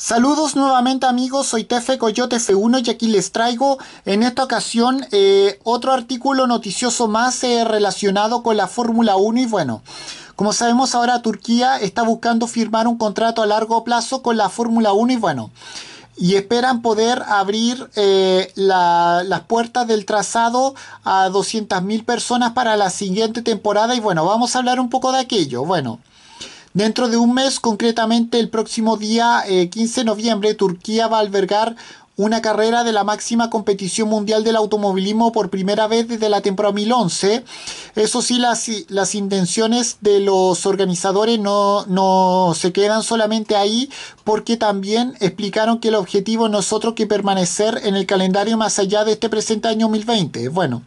Saludos nuevamente amigos, soy Tefe Coyote F1 y aquí les traigo en esta ocasión eh, otro artículo noticioso más eh, relacionado con la Fórmula 1 y bueno, como sabemos ahora Turquía está buscando firmar un contrato a largo plazo con la Fórmula 1 y bueno, y esperan poder abrir eh, las puertas del trazado a 200.000 personas para la siguiente temporada y bueno, vamos a hablar un poco de aquello, bueno. Dentro de un mes, concretamente el próximo día 15 eh, de noviembre, Turquía va a albergar una carrera de la máxima competición mundial del automovilismo por primera vez desde la temporada 2011. Eso sí, las, intenciones de los organizadores no, se quedan solamente ahí porque también explicaron que el objetivo no es otro que permanecer en el calendario más allá de este presente año 2020. Bueno.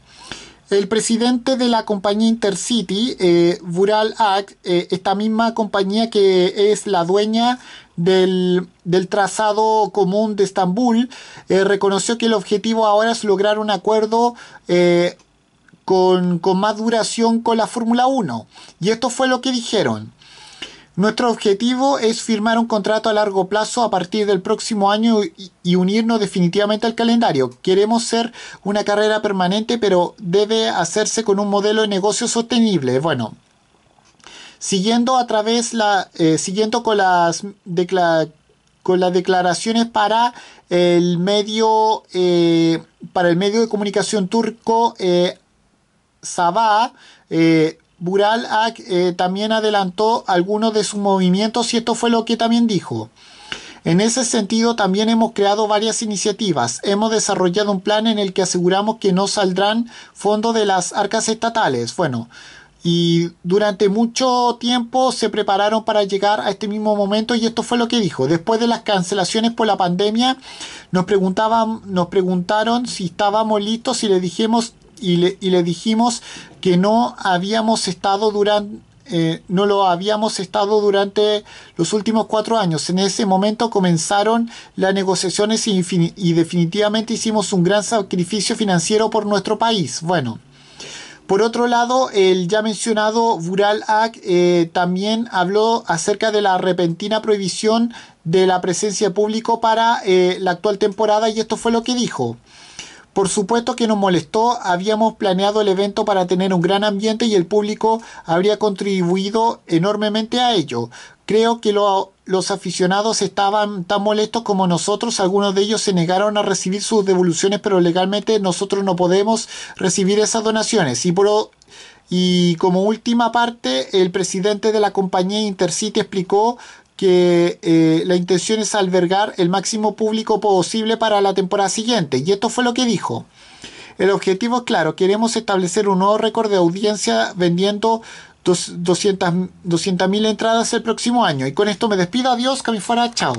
El presidente de la compañía Intercity, eh, Vural eh, esta misma compañía que es la dueña del, trazado común de Estambul, eh, reconoció que el objetivo ahora es lograr un acuerdo eh, con, con más duración con la Fórmula 1. Y esto fue lo que dijeron. Nuestro objetivo es firmar un contrato a largo plazo a partir del próximo año y unirnos definitivamente al calendario. Queremos ser una carrera permanente, pero debe hacerse con un modelo de negocio sostenible. Bueno, siguiendo a través la, eh, siguiendo con las declaraciones con las declaraciones para el medio eh, para el medio de comunicación turco eh, Sabah eh, Bural ah, eh, también adelantó algunos de sus movimientos y esto fue lo que también dijo. En ese sentido, también hemos creado varias iniciativas. Hemos desarrollado un plan en el que aseguramos que no saldrán fondos de las arcas estatales. Bueno, y durante mucho tiempo se prepararon para llegar a este mismo momento y esto fue lo que dijo. Después de las cancelaciones por la pandemia, nos, preguntaban, nos preguntaron si estábamos listos y le dijimos y le, dijimos que no habíamos estado durante eh, no lo habíamos estado durante los últimos cuatro años. En ese momento comenzaron las negociaciones y, definitivamente hicimos un gran sacrificio financiero por nuestro país. Bueno, por otro lado, el ya mencionado Bural Act eh, también habló acerca de la repentina prohibición de la presencia de público para eh, la actual temporada y esto fue lo que dijo. Por supuesto que nos molestó, habíamos planeado el evento para tener un gran ambiente y el público habría contribuido enormemente a ello. Creo que los aficionados estaban tan molestos como nosotros, algunos de ellos se negaron a recibir sus devoluciones, pero legalmente nosotros no podemos recibir esas donaciones. Y por, y como última parte, el presidente de la compañía Intercity explicó que eh, la intención es albergar el máximo público posible para la temporada siguiente. Y esto fue lo que dijo. El objetivo es claro, queremos establecer un nuevo récord de audiencia vendiendo 200.000 200, entradas el próximo año. Y con esto me despido, adiós, que me fuera, chao.